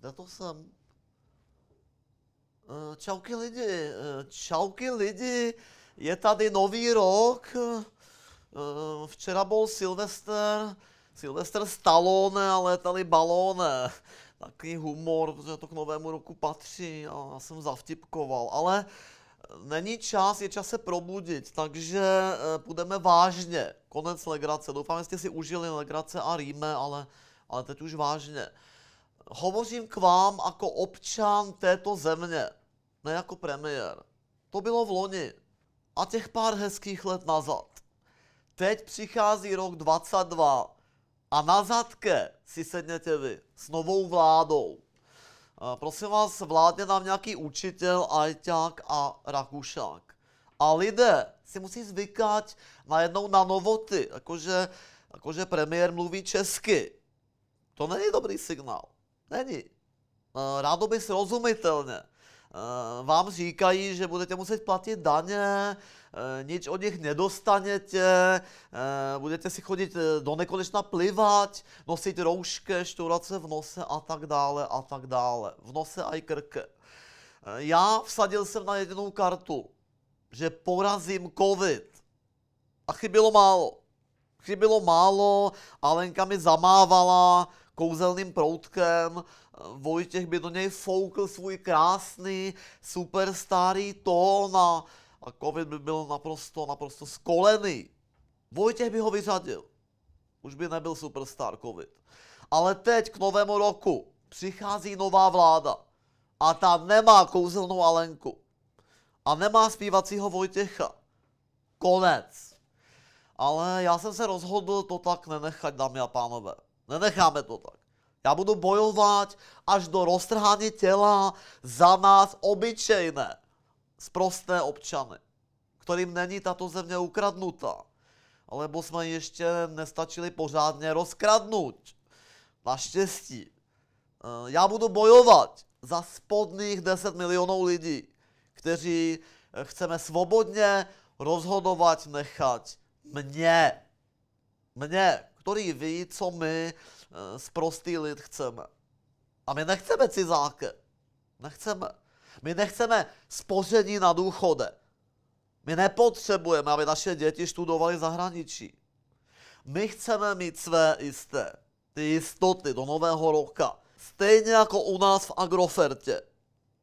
Kde to jsem. Eh, čauky lidi, eh, čauky lidi, je tady nový rok. Eh, včera byl Silvester, Silvester Stallone, ale tady balóne. Takový humor, protože to k novému roku patří a já jsem zavtipkoval. Ale není čas, je čas se probudit, takže půjdeme vážně. Konec legrace. Doufám, že jste si užili legrace a rýme, ale, ale teď už vážně hovořím k vám jako občan této země, ne jako premiér. To bylo v loni a těch pár hezkých let nazad. Teď přichází rok 22 a na zadke si sedněte vy s novou vládou. Prosím vás, vládne nám nějaký učitel, ajťák a rakušák. A lidé si musí zvykat najednou na novoty, jakože, jakože premiér mluví česky. To není dobrý signál. Není. Eh, by srozumitelně. Eh, vám říkají, že budete muset platit daně, eh, nic od nich nedostanete, budete si chodit do nekonečna plivat, nosit roušky, šturat se v nose a tak dále a tak dále. V nose a i krke. Já vsadil jsem na jedinou kartu, že porazím covid. A chybilo málo. Chybilo málo, Alenka mi zamávala, kouzelným proutkem, eh, Vojtěch by do něj foukl svůj krásný, super starý tón a, a covid by byl naprosto, naprosto skolený. Vojtěch by ho vyřadil. Už by nebyl superstar covid. Ale teď k novému roku přichází nová vláda a ta nemá kouzelnou Alenku a nemá zpívacího Vojtěcha. Konec. Ale já jsem se rozhodl to tak nenechat, dámy a pánové. Nenecháme to tak. Já budu bojovat až do roztrhání těla za nás obyčejné, zprosté občany, kterým není tato země ukradnuta, alebo jsme ještě nestačili pořádně rozkradnout. Naštěstí. Eh, já budu bojovat za spodných 10 milionů lidí, kteří eh, chceme svobodně rozhodovat nechat mě. Mě, který ví, co my, eh, prostý lid, chceme. A my nechceme cizáky. Nechceme. My nechceme spoření na důchode. My nepotřebujeme, aby naše děti studovali v zahraničí. My chceme mít své jisté, ty jistoty do nového roka. Stejně jako u nás v Agrofertě.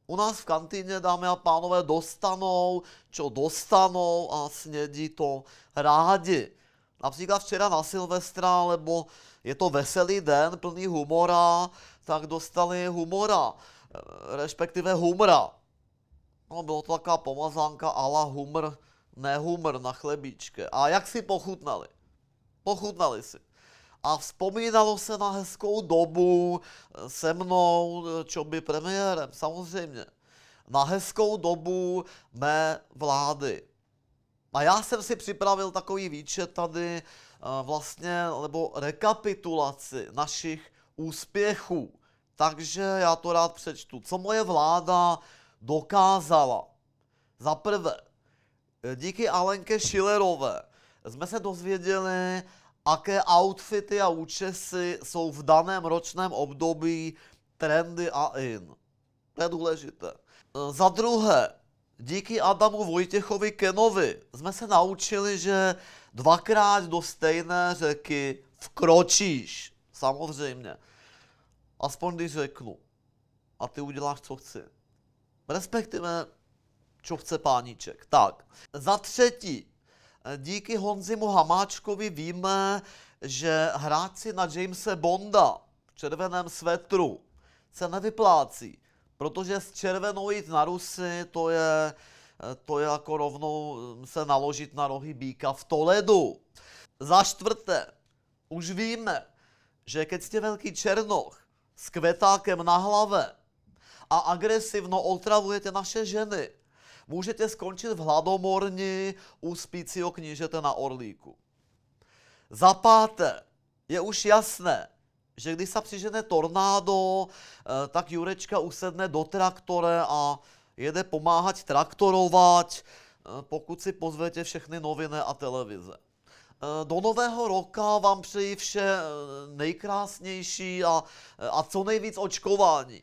U nás v kantýně, dámy a pánové, dostanou, čo dostanou a snědí to rádi například včera na Silvestra, nebo je to veselý den, plný humora, tak dostali humora, eh, respektive humra. No, bylo to taková pomazánka ala humr, ne humr na chlebíčke. A jak si pochutnali? Pochutnali si. A vzpomínalo se na hezkou dobu eh, se mnou, eh, čo by premiérem, samozřejmě. Na hezkou dobu mé vlády. A já jsem si připravil takový výčet tady eh, vlastně, nebo rekapitulaci našich úspěchů. Takže já to rád přečtu. Co moje vláda dokázala? Za prvé, eh, díky Alenke Schillerové jsme se dozvěděli, aké outfity a účesy jsou v daném ročném období trendy a in. To je důležité. Eh, za druhé, Díky Adamu Vojtěchovi Kenovi jsme se naučili, že dvakrát do stejné řeky vkročíš. Samozřejmě. Aspoň když řeknu. A ty uděláš, co chci. Respektive, co chce páníček. Tak. Za třetí. Díky Honzimu Hamáčkovi víme, že hráci na Jamese Bonda v červeném svetru se nevyplácí. Protože s červenou jít na Rusy, to je, eh, to je jako rovnou hm, se naložit na rohy býka v Toledu. Za čtvrté, už víme, že keď jste velký černoch s kvetákem na hlave a agresivno otravujete naše ženy, můžete skončit v hladomorni u spícího knížete na Orlíku. Za páté, je už jasné, že když se přižene tornádo, eh, tak Jurečka usedne do traktore a jede pomáhat traktorovat, eh, pokud si pozvete všechny noviny a televize. Eh, do nového roka vám přeji vše nejkrásnější a, a co nejvíc očkování.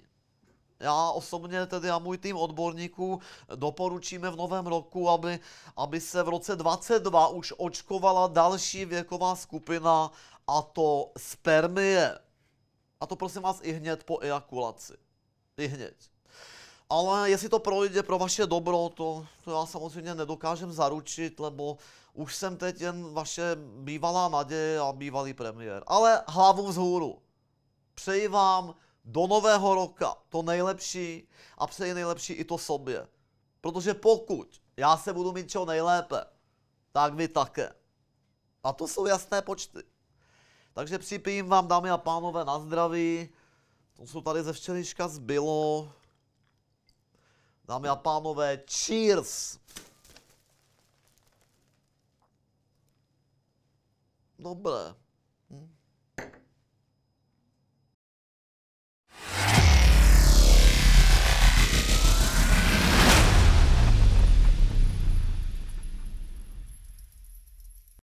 Já osobně tedy a můj tým odborníků doporučíme v novém roku, aby, aby se v roce 22 už očkovala další věková skupina a to spermie. A to prosím vás i hned po ejakulaci. I hned. Ale jestli to projde pro vaše dobro, to, to já samozřejmě nedokážem zaručit, lebo už jsem teď jen vaše bývalá naděje a bývalý premiér. Ale hlavu vzhůru. Přeji vám do nového roka to nejlepší a přeji nejlepší i to sobě. Protože pokud já se budu mít čeho nejlépe, tak vy také. A to jsou jasné počty. Takže připijím vám, dámy a pánové, na zdraví. To, jsou tady ze včerejška zbylo. Dámy a pánové, cheers! Dobré.